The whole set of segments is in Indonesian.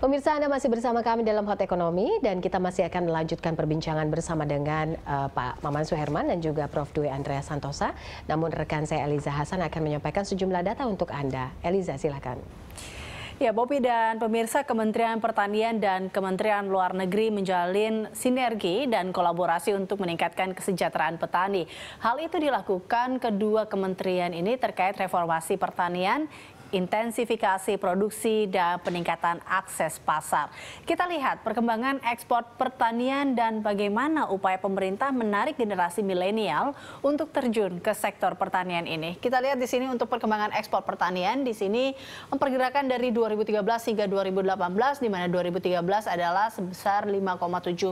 Pemirsa Anda masih bersama kami dalam Hot Ekonomi dan kita masih akan melanjutkan perbincangan bersama dengan uh, Pak Maman Suherman dan juga Prof. Dwi Andrea Santosa. Namun rekan saya Eliza Hasan akan menyampaikan sejumlah data untuk Anda. Eliza silakan. Ya, Bopi dan pemirsa Kementerian Pertanian dan Kementerian Luar Negeri menjalin sinergi dan kolaborasi untuk meningkatkan kesejahteraan petani. Hal itu dilakukan kedua kementerian ini terkait reformasi pertanian intensifikasi produksi dan peningkatan akses pasar. Kita lihat perkembangan ekspor pertanian dan bagaimana upaya pemerintah menarik generasi milenial untuk terjun ke sektor pertanian ini. Kita lihat di sini untuk perkembangan ekspor pertanian di sini mempergerakan dari 2013 hingga 2018 di mana 2013 adalah sebesar 5,7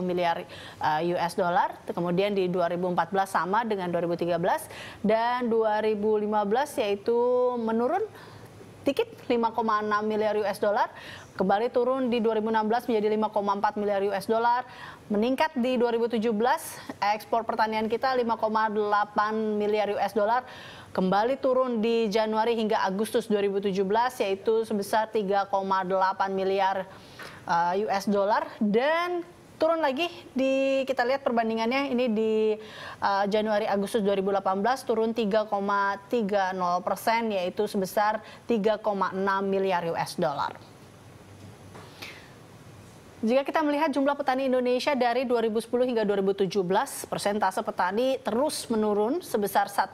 miliar eh, US dollar, kemudian di 2014 sama dengan 2013 dan 2015 yaitu menurun sedikit 5,6 miliar US dollar, kembali turun di 2016 menjadi 5,4 miliar US dollar, meningkat di 2017 ekspor pertanian kita 5,8 miliar US dollar, kembali turun di Januari hingga Agustus 2017 yaitu sebesar 3,8 miliar eh, US dollar dan turun lagi di kita lihat perbandingannya ini di uh, Januari Agustus 2018 turun 3,30 persen yaitu sebesar 3,6 miliar US dollar. Jika kita melihat jumlah petani Indonesia dari 2010 hingga 2017, persentase petani terus menurun sebesar 1,1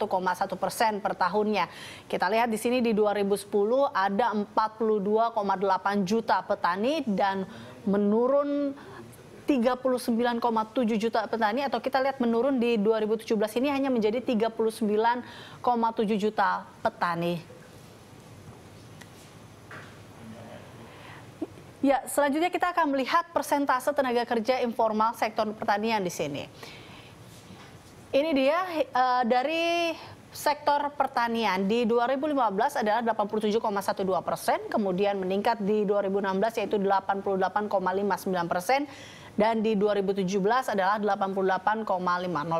persen per tahunnya. Kita lihat di sini di 2010 ada 42,8 juta petani dan menurun 39,7 juta petani atau kita lihat menurun di 2017 ini hanya menjadi 39,7 juta petani. Ya, selanjutnya kita akan melihat persentase tenaga kerja informal sektor pertanian di sini. Ini dia uh, dari sektor pertanian di 2015 adalah 87,12 persen, kemudian meningkat di 2016 yaitu 88,59 persen, dan di 2017 adalah 88,50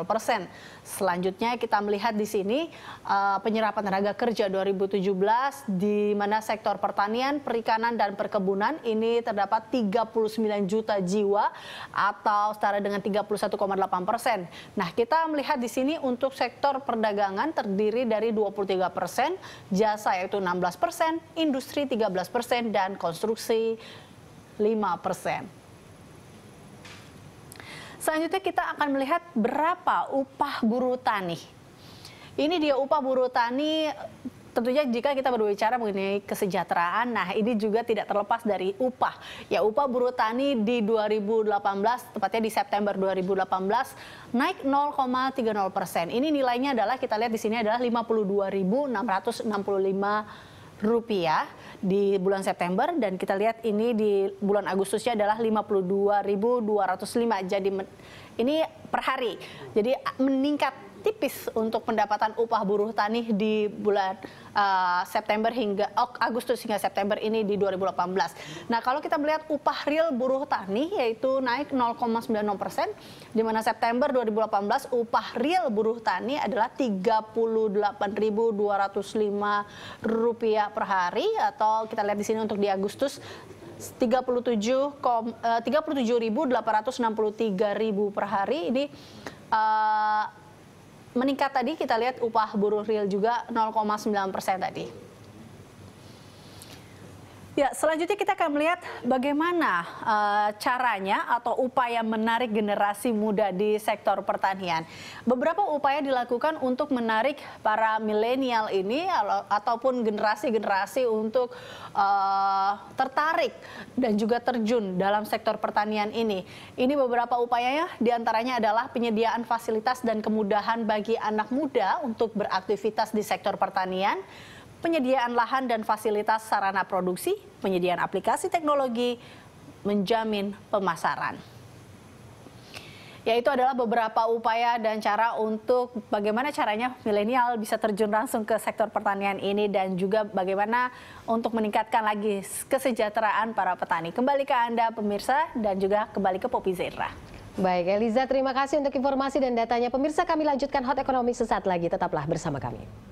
persen. Selanjutnya kita melihat di sini uh, penyerapan tenaga kerja 2017 di mana sektor pertanian, perikanan dan perkebunan ini terdapat 39 juta jiwa atau setara dengan 31,8 persen. Nah kita melihat di sini untuk sektor perdagangan terdiri dari 23 persen, jasa yaitu 16 persen, industri 13 persen dan konstruksi 5 persen. Selanjutnya kita akan melihat berapa upah buruh tani. Ini dia upah buruh tani tentunya jika kita berbicara mengenai kesejahteraan, nah ini juga tidak terlepas dari upah. Ya upah buruh tani di 2018, tepatnya di September 2018 naik 0,30 persen. Ini nilainya adalah kita lihat di sini adalah 52.665 rupiah di bulan September dan kita lihat ini di bulan Agustusnya adalah 52.205 jadi ini per hari jadi meningkat tipis untuk pendapatan upah buruh tani di bulan uh, September hingga oh, Agustus hingga September ini di 2018. Nah kalau kita melihat upah real buruh tani yaitu naik 0,96 persen, di mana September 2018 upah real buruh tani adalah 38.205 rupiah per hari atau kita lihat di sini untuk di Agustus puluh tujuh ribu per hari ini eh, meningkat tadi kita lihat upah buruh real juga 0,9 persen tadi. Ya, selanjutnya kita akan melihat bagaimana uh, caranya atau upaya menarik generasi muda di sektor pertanian. Beberapa upaya dilakukan untuk menarik para milenial ini ataupun generasi-generasi untuk uh, tertarik dan juga terjun dalam sektor pertanian ini. Ini beberapa upayanya diantaranya adalah penyediaan fasilitas dan kemudahan bagi anak muda untuk beraktivitas di sektor pertanian penyediaan lahan dan fasilitas sarana produksi, penyediaan aplikasi teknologi, menjamin pemasaran. Yaitu adalah beberapa upaya dan cara untuk bagaimana caranya milenial bisa terjun langsung ke sektor pertanian ini dan juga bagaimana untuk meningkatkan lagi kesejahteraan para petani. Kembali ke Anda pemirsa dan juga kembali ke Popi Zera. Baik Eliza, terima kasih untuk informasi dan datanya. Pemirsa kami lanjutkan Hot Ekonomi sesaat lagi. Tetaplah bersama kami.